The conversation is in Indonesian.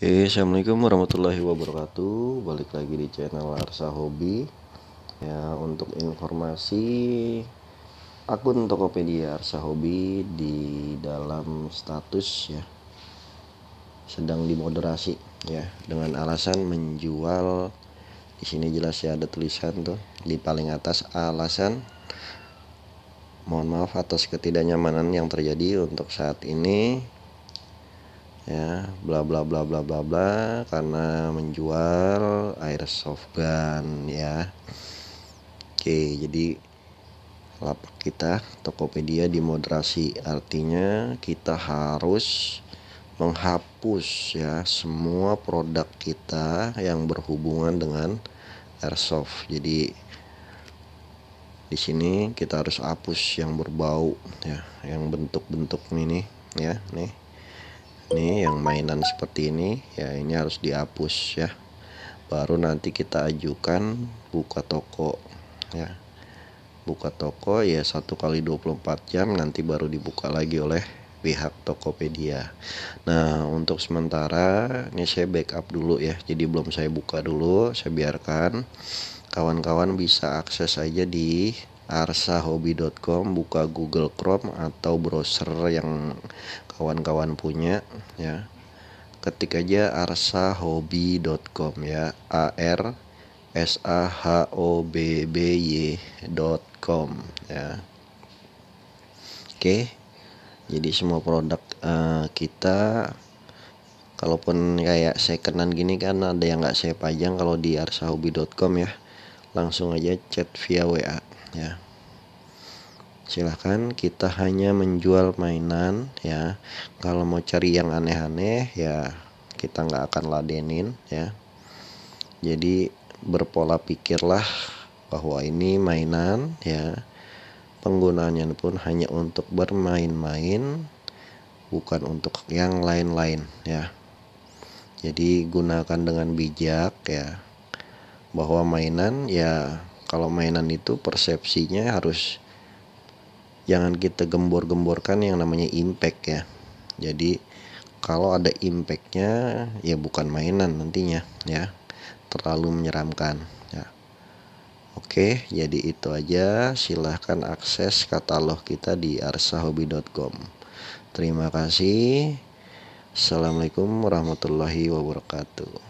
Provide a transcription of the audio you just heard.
Oke, assalamualaikum warahmatullahi wabarakatuh. Balik lagi di channel Arsa Hobi. Ya, untuk informasi akun Tokopedia Arsa Hobi di dalam status ya sedang dimoderasi ya dengan alasan menjual di sini jelas ya ada tulisan tuh di paling atas alasan mohon maaf atas ketidaknyamanan yang terjadi untuk saat ini ya bla bla bla bla bla bla karena menjual airsoft gun ya oke jadi lapak kita Tokopedia dimoderasi artinya kita harus menghapus ya semua produk kita yang berhubungan dengan airsoft. Jadi di sini kita harus hapus yang berbau ya, yang bentuk-bentuk ini ya, nih. Ini yang mainan seperti ini ya ini harus dihapus ya baru nanti kita ajukan buka toko ya buka toko ya satu kali 24 jam nanti baru dibuka lagi oleh pihak Tokopedia. Nah, untuk sementara ini saya backup dulu ya. Jadi belum saya buka dulu, saya biarkan kawan-kawan bisa akses aja di arsahobi.com buka Google Chrome atau browser yang kawan-kawan punya ya ketik aja arsahobi.com ya a r s a h o b b y .com ya oke jadi semua produk uh, kita kalaupun kayak saya kenan gini kan ada yang nggak saya pajang kalau di arsahobi.com ya langsung aja chat via WA ya silahkan kita hanya menjual mainan ya kalau mau cari yang aneh-aneh ya kita nggak akan ladenin ya jadi berpola pikirlah bahwa ini mainan ya penggunaannya pun hanya untuk bermain-main bukan untuk yang lain-lain ya jadi gunakan dengan bijak ya bahwa mainan ya kalau mainan itu persepsinya harus jangan kita gembor-gemborkan yang namanya impact ya jadi kalau ada impactnya ya bukan mainan nantinya ya terlalu menyeramkan ya oke jadi itu aja silahkan akses katalog kita di arsahobi.com terima kasih Assalamualaikum warahmatullahi wabarakatuh